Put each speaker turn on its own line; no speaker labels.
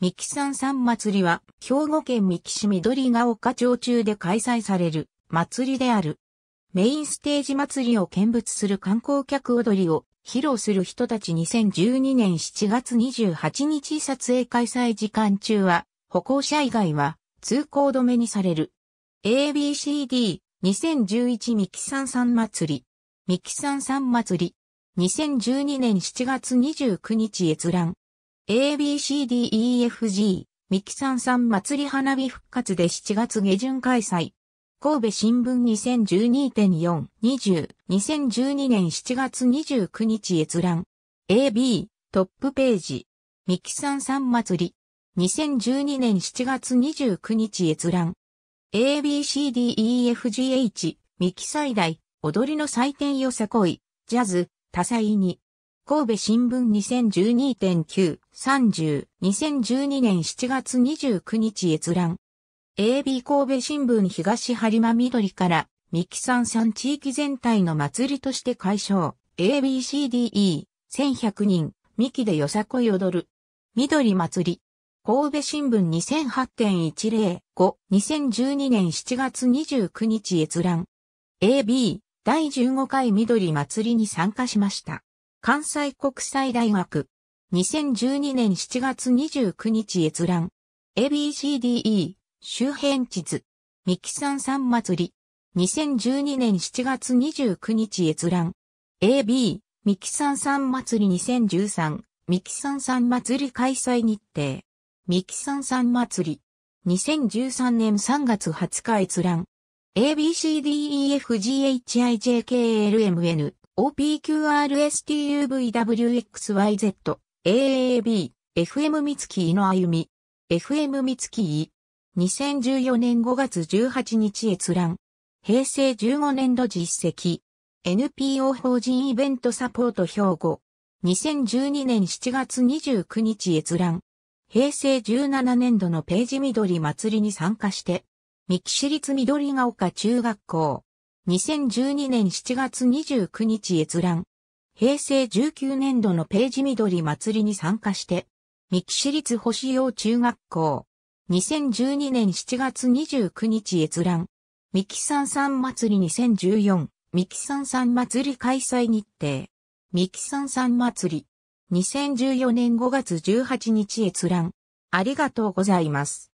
三木山山祭りは、兵庫県三木市緑が丘町中で開催される祭りである。メインステージ祭りを見物する観光客踊りを披露する人たち2012年7月28日撮影開催時間中は、歩行者以外は通行止めにされる。ABCD2011 三木山山祭り。三木山山祭り。2012年7月29日閲覧。ABCDEFG、ミキサンさん祭り花火復活で7月下旬開催。神戸新聞2012.4、20、2012年7月29日閲覧。AB、トップページ。ミキサンさん祭り。2012年7月29日閲覧。ABCDEFGH、ミキ最大、踊りの祭典よさこい、ジャズ、多彩に。神戸新聞2012.930、2012年7月29日閲覧。AB 神戸新聞東張間緑から、三木山山地域全体の祭りとして解消。ABCDE、1100人、三木でよさこい踊る。緑祭り。神戸新聞2008.105、2012年7月29日閲覧。AB、第15回緑祭りに参加しました。関西国際大学。2012年7月29日閲覧。ABCDE 周辺地図。三木山山祭り。2012年7月29日閲覧。AB 三木山山祭り2013。三木山山祭り開催日程。三木山山祭り。2013年3月20日閲覧。ABCDEFGHIJKLMN OPQRSTUVWXYZ、AAB、FM 三月の歩み、FM 三月2014年5月18日閲覧、平成15年度実績、NPO 法人イベントサポート兵庫、2012年7月29日閲覧、平成17年度のページ緑祭りに参加して、三木市立緑が丘中学校、2012年7月29日閲覧。平成19年度のページ緑祭りに参加して、三木市立星陽中学校。2012年7月29日閲覧。三木三三祭り2014。三木三三祭り開催日程。三木三三祭り。2014年5月18日閲覧。ありがとうございます。